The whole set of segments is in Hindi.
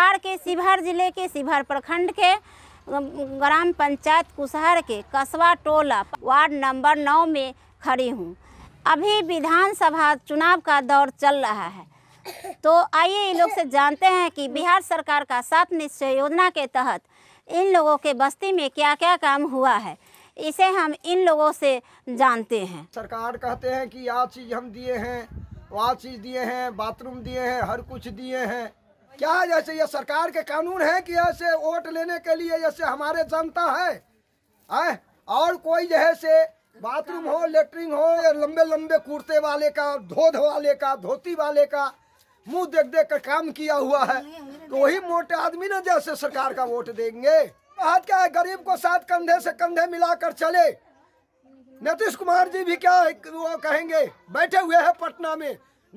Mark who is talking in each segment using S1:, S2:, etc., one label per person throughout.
S1: बिहार के शिवहर जिले के शिवहर प्रखंड के ग्राम पंचायत कुशहर के कस्बा टोला वार्ड नंबर नौ में खड़ी हूँ अभी विधानसभा चुनाव का दौर चल रहा है तो आइए इन लोग से जानते हैं कि बिहार सरकार का सात निश्चय योजना के तहत इन लोगों के बस्ती में क्या क्या काम हुआ है इसे हम इन लोगों से जानते
S2: हैं सरकार कहते हैं कि यह चीज़ हम दिए हैं वह चीज़ दिए हैं बाथरूम दिए हैं हर कुछ दिए हैं क्या जैसे ये सरकार के कानून है कि ऐसे वोट लेने के लिए जैसे हमारे जनता है आए? और कोई जैसे बाथरूम हो लेटरिन हो या लंबे लंबे कुर्ते वाले का धोध वाले का धोती वाले का मुंह देख देख कर काम किया हुआ है तो वही मोटे आदमी ना जैसे सरकार का वोट देंगे बात क्या है गरीब को साथ कंधे से कंधे मिलाकर चले नीतीश कुमार जी भी क्या वो कहेंगे बैठे हुए हैं पटना में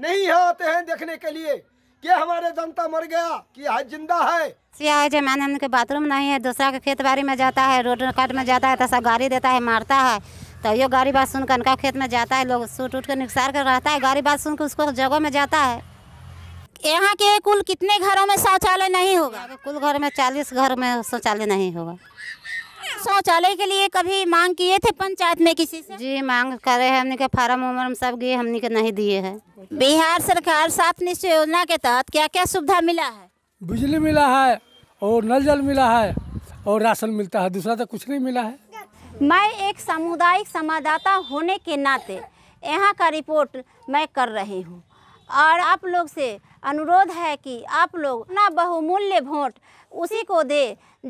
S2: नहीं यहाँ आते हैं देखने के लिए कि हमारे जनता मर गया कि आज जिंदा है
S1: सिया जो मैंने उनके बाथरूम नहीं है दूसरा के खेत बाड़ी में जाता है रोड कट में जाता है तो गाड़ी देता है मारता है तो ये गाड़ी बात सुनकर उनका खेत में जाता है लोग सूट उठ के निकसार कर रहता है गाड़ी बात सुनकर उसको जगह में जाता है यहाँ के कुल कितने घरों में शौचालय नहीं होगा कुल घर में चालीस घर में शौचालय नहीं होगा शौचालय के लिए कभी मांग किए थे पंचायत में किसी से जी मांग कर रहे हमने के फार्म उमर्म सब गए हमने के नहीं दिए है बिहार सरकार सात निश्चय योजना के तहत क्या क्या सुविधा मिला है बिजली मिला है और नल जल मिला है
S2: और राशन मिलता है दूसरा तो कुछ नहीं मिला है
S1: मैं एक सामुदायिक संवाददाता होने के नाते यहाँ का रिपोर्ट मैं कर रही हूँ और आप लोग से अनुरोध है कि आप लोग अपना बहुमूल्य वोट उसी को दे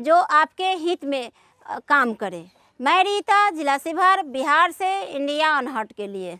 S1: जो आपके हित में काम करें मैं रीता जिला शिवहर बिहार से इंडिया अनहट के लिए